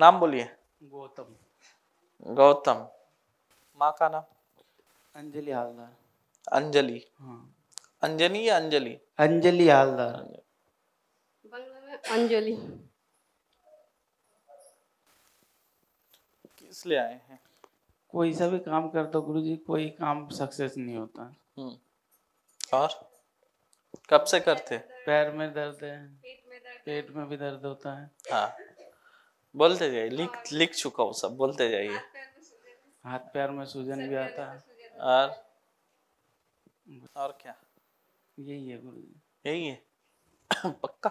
नाम बोलिए गौतम गौतम माँ का नाम अंजलि हालदार अंजलि हाँ। अंजनी या अंजलि अंजलि हालदार अंजलि किस लिए आए हैं कोई सा भी काम कर दो गुरु जी कोई काम सक्सेस नहीं होता हम्म। और कब से करते पैर में दर्द है पेट में भी दर्द होता है हाँ बोलते जाइए हाँ, लिख लिख चुका हूँ सब बोलते जाइए हाथ पैर में सूजन भी आता है और और क्या यही है गुरु यही है पक्का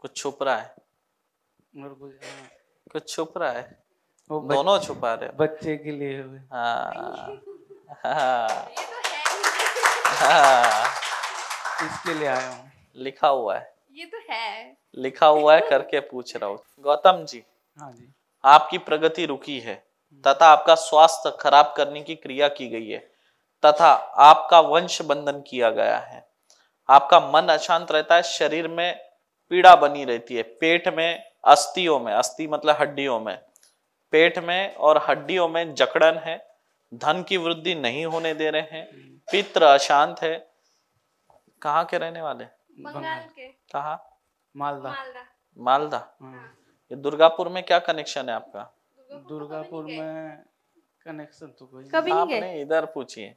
कुछ छुप रहा है और कुछ हाँ। कुछ छुप रहा है वो दोनों छुपा रहे बच्चे के लिए हुए हाँ हाँ।, तो हाँ इसके लिए आया हूँ लिखा हुआ है ये तो है लिखा हुआ है करके पूछ रहा हूँ गौतम जी हाँ जी आपकी प्रगति रुकी है तथा आपका स्वास्थ्य खराब करने की क्रिया की गई है तथा आपका वंश बंधन किया गया है आपका मन अशांत रहता है शरीर में पीड़ा बनी रहती है पेट में अस्थियों में अस्थि मतलब हड्डियों में पेट में और हड्डियों में जकड़न है धन की वृद्धि नहीं होने दे रहे हैं पित्र अशांत है कहाँ के रहने वाले बंगाल के कहा मालदा मालदा हाँ। ये दुर्गापुर में क्या कनेक्शन है आपका दुर्गापुर तो में कनेक्शन तो कोई कभी आपने इधर पूछिए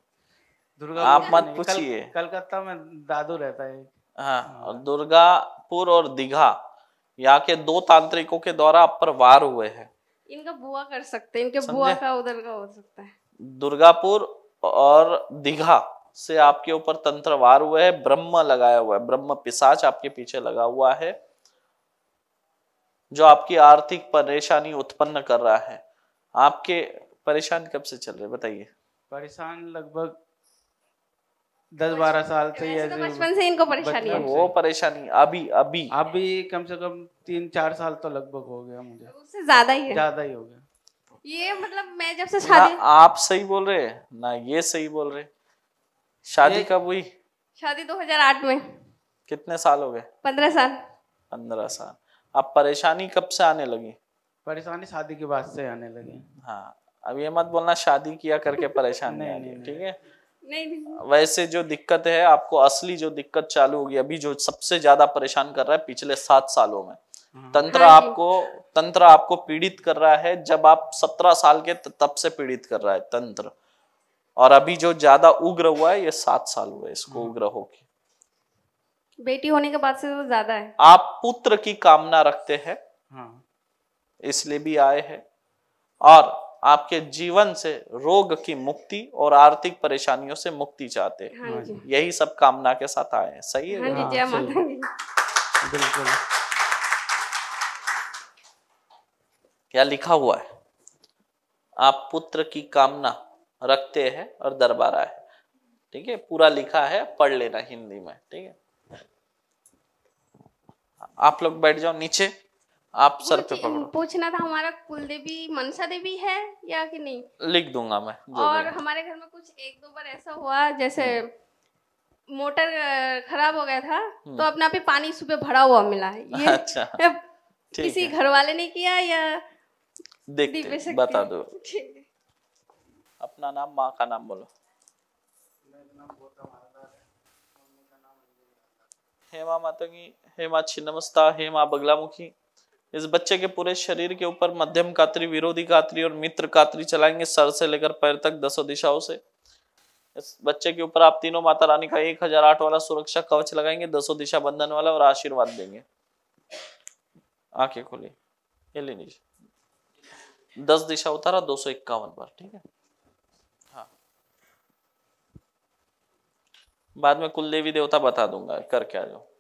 दुर्गा आप मत पूछिए कलकत्ता में दादू रहता है हाँ, हाँ और दुर्गापुर और दीघा यहाँ के दो तांत्रिकों के द्वारा अपर वार हुए हैं इनका बुआ कर सकते हैं इनके बुआ का उधर का हो सकता है दुर्गापुर और दीघा से आपके ऊपर तंत्र वार हुआ है ब्रह्म लगाया हुआ है ब्रह्म पिसाच आपके पीछे लगा हुआ है जो आपकी आर्थिक परेशानी उत्पन्न कर रहा है आपके परेशान कब से चल रहे बताइए परेशान लगभग दस बारह साल से या तो बचपन से इनको परेशानी है वो परेशानी अभी अभी अभी कम से कम तीन चार साल तो लगभग हो गया मुझे उससे ज्यादा ही ज्यादा ही हो गया ये मतलब मैं जब से शादी आप सही बोल रहे हैं ना ये सही बोल रहे हैं शादी कब हुई शादी 2008 में कितने साल हो गए पंद्रह साल पंद्रह साल अब परेशानी कब से आने लगी परेशानी शादी के बाद से आने लगी हाँ अब ये मत बोलना शादी किया करके परेशान नहीं रही ठीक है नहीं वैसे जो दिक्कत है आपको असली जो दिक्कत चालू होगी अभी जो सबसे ज्यादा परेशान कर रहा है पिछले सात सालों में हाँ। तंत्र हाँ आपको तंत्र आपको पीड़ित कर रहा है जब आप सत्रह साल के तब से पीड़ित कर रहा है तंत्र और अभी जो ज्यादा उग्र हुआ है ये सात साल हुए इसको हम्म। उग्र होके बेटी होने के बाद से तो ज्यादा है आप पुत्र की कामना रखते हैं हाँ। इसलिए भी आए हैं और आपके जीवन से रोग की मुक्ति और आर्थिक परेशानियों से मुक्ति चाहते हैं हाँ यही सब कामना के साथ आए हैं सही है हाँ, हाँ बिल्कुल क्या लिखा हुआ है आप पुत्र की कामना रखते हैं और दरबारा है ठीक है पूरा लिखा है पढ़ लेना हिंदी में ठीक है आप लोग बैठ जाओ नीचे आप सर पे पकड़ो पूछना था हमारा कुल देवी मनसा देवी है या कि नहीं लिख दूंगा मैं और हमारे घर में कुछ एक दो बार ऐसा हुआ जैसे हम्म। मोटर खराब हो गया था हम्म। तो अपने आप ही पानी सुबह भरा हुआ मिला ये अच्छा किसी घर वाले ने किया या देख बता दो अपना नाम माँ का नाम बोलो हेमा मातंगी हेमा छिन्नमस्ता हेमा बगलामुखी इस बच्चे के पूरे शरीर के ऊपर मध्यम कात्री विरोधी कात्री और मित्र कात्री चलाएंगे सर से लेकर पैर तक दसों दिशाओं से इस बच्चे के ऊपर आप तीनों माता रानी का एक हजार आठ वाला सुरक्षा कवच लगाएंगे दसों दिशा बंधन वाला और आशीर्वाद देंगे आंखें खोली ये ले लीजिए दस दिशा उतारा दो सौ इक्यावन बार ठीक है हाँ बाद में कुल देवी देवता बता दूंगा करके आ जाओ